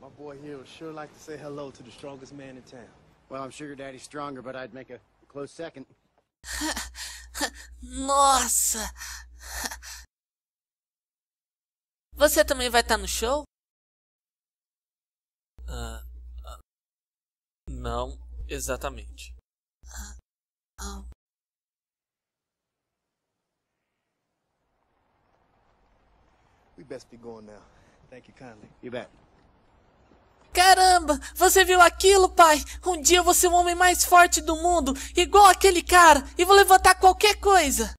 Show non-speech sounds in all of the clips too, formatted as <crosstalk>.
My boy here would sure like to say hello to the strongest man in town. Well, I'm sure your daddy's stronger, but I'd make a close second. <laughs> Nossa! Você também vai estar no show? Uh, uh, não, exatamente. Uh, We best be going now. Thank you kindly. You bet. Caramba, você viu aquilo, pai? Um dia eu vou ser o homem mais forte do mundo, igual aquele cara, e vou levantar qualquer coisa.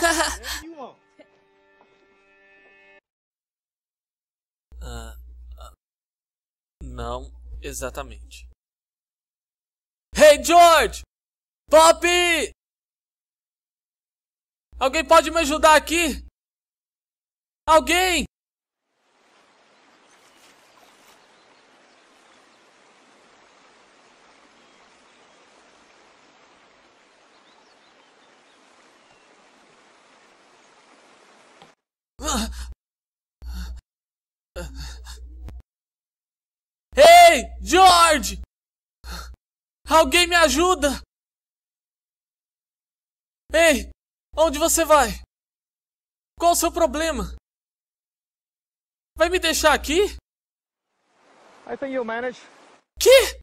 uh, <laughs> uh, não exatamente. Hey, George! Pop! Alguém pode me ajudar aqui? Alguém! Ei, George! Alguém me ajuda! Ei, onde você vai? Qual o seu problema? Vai me deixar aqui? I think you'll manage. Que?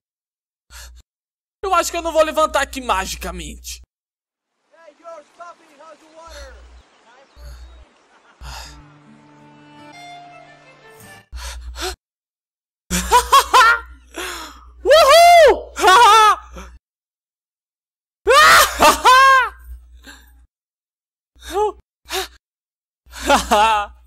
Eu acho que eu não vou levantar aqui magicamente. <laughs> Ha ha!